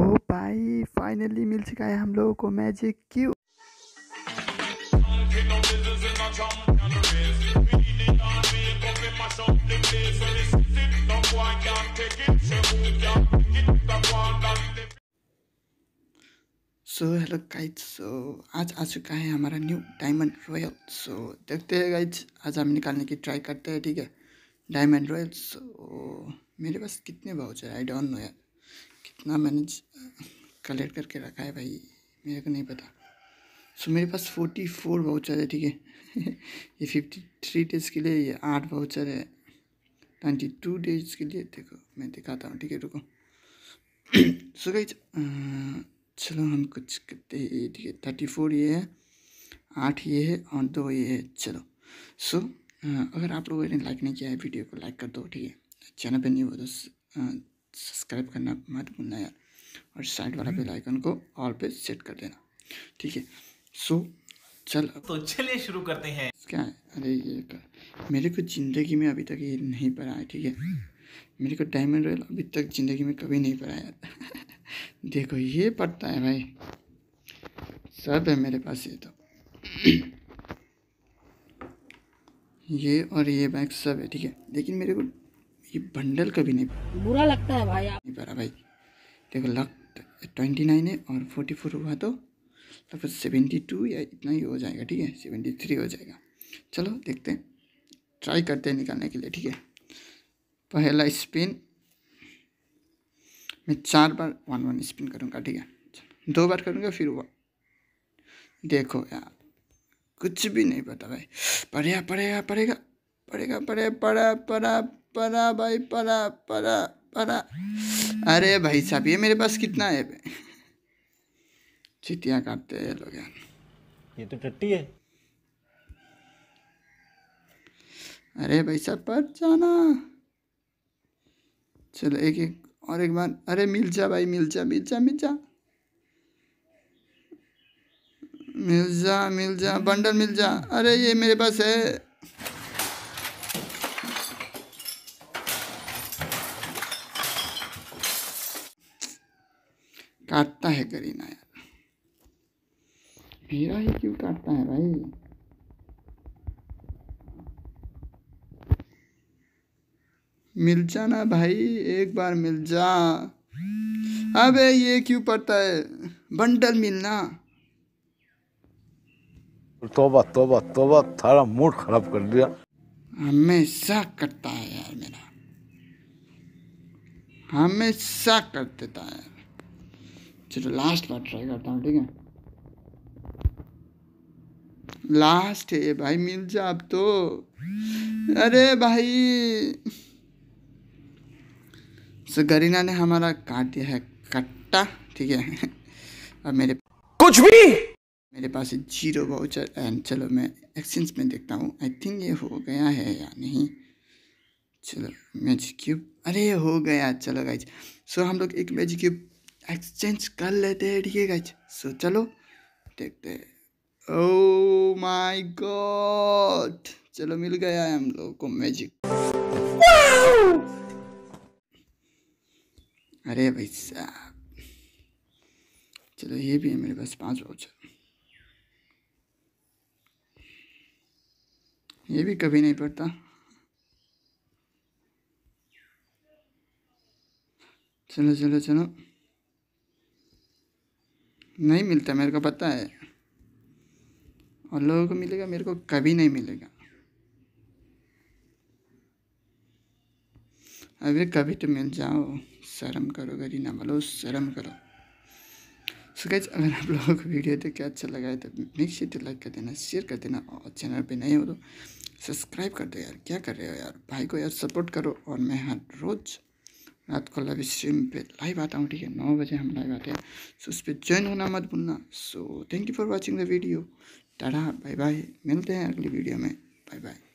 ओह भाई फाइनली मिल चुका है हम लोगों को magic Q so hello guys so आज आ चुका है हमारा न्यू डायमंड रॉयल सो देखते हैं गाइज आज हम निकालने की ट्राई करते हैं ठीक है डायमंड रॉयल सो मेरे पास कितने है आई डोंट नो यार कितना मैंने कलेक्ट करके रखा है भाई मेरे को नहीं पता सो मेरे पास फोर्टी फोर वाउचर है ठीक है ये फिफ्टी थ्री डेज के लिए ये आठ वाउचर है ट्वेंटी टू डेज के लिए देखो मैं दिखाता हूँ ठीक है रुको सो गई चलो हम कुछ करते हैं ठीक है थर्टी फोर ये है आठ ये है और दो ये है चलो सो so, अगर आप लोगों ने लाइक नहीं किया है वीडियो को लाइक कर दो ठीक है चैनल पर नहीं हो तो सब्सक्राइब करना मत भूलना यार और साइड वाला बेल आइकन को ऑल पे सेट कर देना ठीक है सो चल तो चलिए शुरू करते हैं क्या है अरे ये कर मेरे को ज़िंदगी में अभी तक ये नहीं पड़ा है ठीक है मेरे को डायमंड रॉयल अभी तक ज़िंदगी में कभी नहीं पड़ा यार देखो ये पड़ता है भाई सब है मेरे पास ये तो ये और ये बैग सब है ठीक है लेकिन मेरे को ये बंडल कभी नहीं बुरा लगता है भाई आप नहीं पा रहा भाई देखो लक ट्वेंटी नाइन है और फोर्टी फोर हुआ तो लगभग सेवेंटी टू या इतना ही हो जाएगा ठीक है सेवेंटी थ्री हो जाएगा चलो देखते हैं ट्राई करते हैं निकालने के लिए ठीक है पहला स्पिन मैं चार बार वन वन स्पिन करूँगा ठीक है दो बार करूँगा फिर वन देखो यार कुछ भी नहीं पता भाई पढ़ेगा पढ़ेगा पढ़ेगा पढ़ेगा पढ़े पड़ा पड़ा परा भाई परा परा परा अरे भाई साहब ये मेरे पास कितना है चितियाँ काटते हैं लोग यार ये तो टट्टी है अरे भाई साहब पर जाना चलो एक एक और एक बार अरे मिल जा भाई मिल जा मिल जा मिल जा मिल जा मिल जा बंडल मिल जा अरे ये मेरे पास है काटता है करीना यार मेरा ही क्यों काटता है भाई मिल जा ना भाई एक बार मिल जा अबे ये क्यों पड़ता है बंडल मिलना तोबा तोबा तोबा थारा मूड खराब कर दिया हमेशा करता है यार मेरा हमेशा कर देता है चलो लास्ट बार ट्राई करता हूँ ठीक है लास्ट है भाई मिल जा अब तो अरे भाई सो गरीना ने हमारा काट दिया है कट्टा ठीक है अब मेरे कुछ भी मेरे पास जीरो वाउचर एंड चलो मैं एक्सचेंज में देखता हूँ आई थिंक ये हो गया है या नहीं चलो मैजिक क्यूब अरे हो गया चलो गाइज सो हम लोग एक मैजिक क्यूब एक्सचेंज कर लेते हैं ठीक है गाइज सो चलो देखते ओ माय गॉड चलो मिल गया है हम लोगों को मैजिक अरे भाई साहब चलो ये भी है मेरे पास पांच वाउचर ये भी कभी नहीं पड़ता चलो चलो चलो नहीं मिलता मेरे को पता है और लोगों को मिलेगा मेरे को कभी नहीं मिलेगा अरे कभी तो मिल जाओ शर्म करो गरी ना बोलो शर्म करो सो गाइज अगर आप लोगों को वीडियो देखकर अच्छा लगा है तो मिक्स तो लाइक कर देना शेयर कर देना और चैनल पे नए हो तो सब्सक्राइब कर दो यार क्या कर रहे हो यार भाई को यार सपोर्ट करो और मैं हर रोज़ रात को लाइव स्ट्रीम पे लाइव आता हूँ ठीक है नौ बजे हम लाइव आते हैं सो उस पर ज्वाइन होना मत भूलना so thank you for watching the video tata bye bye मिलते हैं अगली वीडियो में बाय बाय